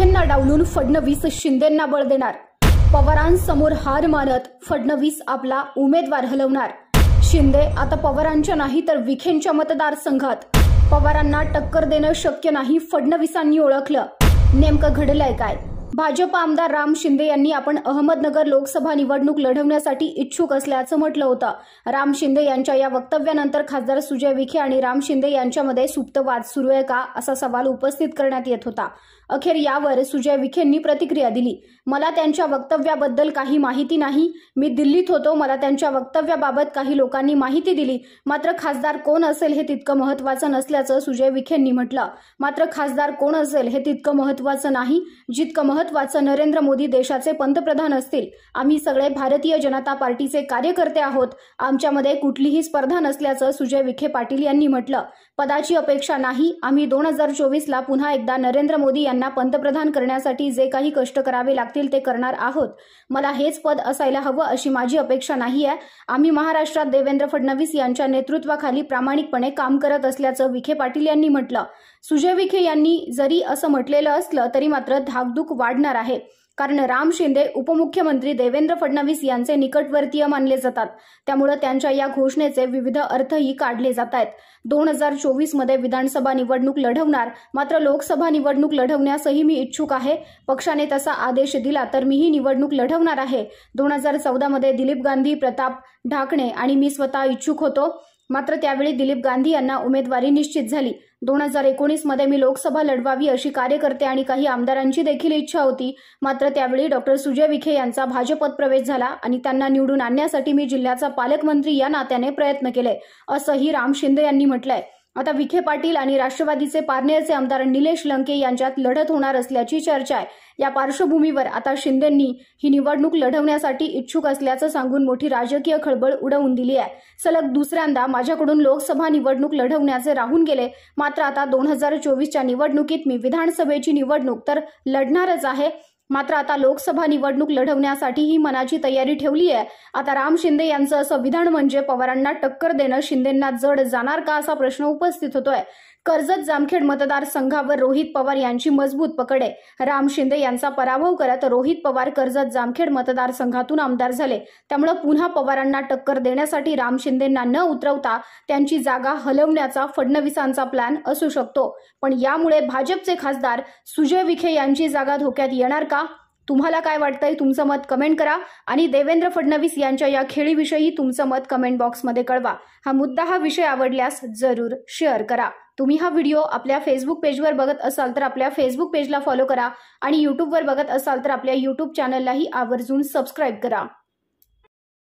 विखेंना डावलून फडणवीस शिंदेंना बळ देणार पवारांसमोर हार मानत फडणवीस आपला उमेदवार हलवणार शिंदे आता पवारांच्या नाही तर विखेंच्या मतदारसंघात पवारांना टक्कर देणं शक्य नाही फडणवीसांनी ओळखलं नेमकं घडलंय काय भाजप आमदार राम शिंदे यांनी आपण अहमदनगर लोकसभा निवडणूक लढवण्यासाठी इच्छुक असल्याचं म्हटलं होतं राम शिंदे यांच्या या वक्तव्यानंतर खासदार सुजय विखे आणि राम शिंदे यांच्यामध्ये सुप्त वाद सुरू आहे का असा सवाल उपस्थित करण्यात येत होता अखेर यावर सुजय विखेंनी प्रतिक्रिया दिली मला त्यांच्या वक्तव्याबद्दल काही माहिती नाही मी दिल्लीत होतो मला त्यांच्या वक्तव्याबाबत काही लोकांनी माहिती दिली मात्र खासदार कोण असेल हे तितकं महत्वाचं नसल्याचं सुजय विखेंनी म्हटलं मात्र खासदार कोण असेल हे तितकं महत्वाचं नाही जितकं महत्व भारतवाचा नरेंद्र मोदी देशाचे पंतप्रधान असतील आम्ही सगळे भारतीय जनता पार्टीचे कार्यकर्ते आहोत आमच्यामध्ये कुठलीही स्पर्धा नसल्याचं सुजय विखे पाटील यांनी म्हटलं पदाची अपेक्षा नाही आम्ही दोन हजार चोवीसला पुन्हा एकदा नरेंद्र मोदी यांना पंतप्रधान करण्यासाठी जे काही कष्ट करावे लागतील ते करणार आहोत मला हेच पद असायला हवं अशी माझी अपेक्षा नाही आहे आम्ही महाराष्ट्रात देवेंद्र फडणवीस यांच्या नेतृत्वाखाली प्रामाणिकपणे काम करत असल्याचं विखे पाटील यांनी म्हटलं सुजय विखे यांनी जरी असं म्हटलेलं असलं तरी मात्र धाकधूक वाढ वाढणार आहे कारण राम शिंदे उपमुख्यमंत्री देवेंद्र फडणवीस यांचे निकटवर्तीय मानले जातात त्यामुळे त्यांच्या या घोषणेचे विविध अर्थही काढले जात आहेत दोन हजार चोवीस मध्ये विधानसभा निवडणूक लढवणार मात्र लोकसभा निवडणूक लढवण्यासही मी इच्छुक आहे पक्षाने तसा आदेश दिला तर मीही निवडणूक लढवणार आहे दोन हजार चौदामध्ये दिलीप गांधी प्रताप ढाकणे आणि मी स्वतः इच्छुक होतो मात्र त्यावेळी दिलीप गांधी यांना उमेदवारी निश्चित झाली दोन हजार एकोणीसमध्ये मी लोकसभा लढवावी अशी कार्यकर्ते आणि काही आमदारांची देखील इच्छा होती मात्र त्यावेळी डॉक्टर सुजय विखे यांचा भाजपत प्रवेश झाला आणि त्यांना निवडून आणण्यासाठी मी जिल्ह्याचा पालकमंत्री या नात्याने प्रयत्न केले असंही राम शिंदे यांनी म्हटलंय आता विखे पाटील आणि राष्ट्रवादीचे पारनेरचे आमदार निलेश लंके यांच्यात लढत होणार असल्याची चर्चा आहे या पार्श्वभूमीवर आता शिंदेंनी ही निवडणूक लढवण्यासाठी इच्छुक असल्याचं सांगून मोठी राजकीय खळबळ उडवून दिली आहे सलग दुसऱ्यांदा माझ्याकडून लोकसभा निवडणूक लढवण्याचे राहून गेले मात्र आता दोन हजार चोवीसच्या निवडणुकीत मी विधानसभेची निवडणूक तर लढणारच आहे मात्र आता लोकसभा निवडणूक लढवण्यासाठी ही मनाची तयारी ठेवली आहे आता राम शिंदे यांचं संविधान म्हणजे पवारांना टक्कर देणं शिंदेंना जड जाणार का असा प्रश्न उपस्थित होतोय कर्जत जामखेड मतदारसंघावर रोहित पवार यांची मजबूत पकडे राम शिंदे यांचा पराभव करत रोहित पवार कर्जत जामखेड मतदारसंघातून आमदार झाले त्यामुळे पुन्हा पवारांना टक्कर देण्यासाठी राम शिंदेंना न उतरवता त्यांची जागा हलवण्याचा फडणवीसांचा प्लॅन असू शकतो पण यामुळे भाजपचे खासदार सुजय विखे यांची जागा धोक्यात येणार का तुम्हाला काय वाटतंय तुमचं मत कमेंट करा आणि देवेंद्र फडणवीस यांच्या या खेळीविषयी तुमचं मत कमेंट बॉक्समध्ये कळवा हा मुद्दा हा विषय आवडल्यास जरूर शेअर करा तुम्ही हा व्हिडिओ आपल्या फेसबुक पेजवर बघत असाल तर आपल्या फेसबुक पेजला फॉलो करा आणि युट्यूबवर बघत असाल तर आपल्या युट्यूब चॅनललाही आवर्जून सबस्क्राईब करा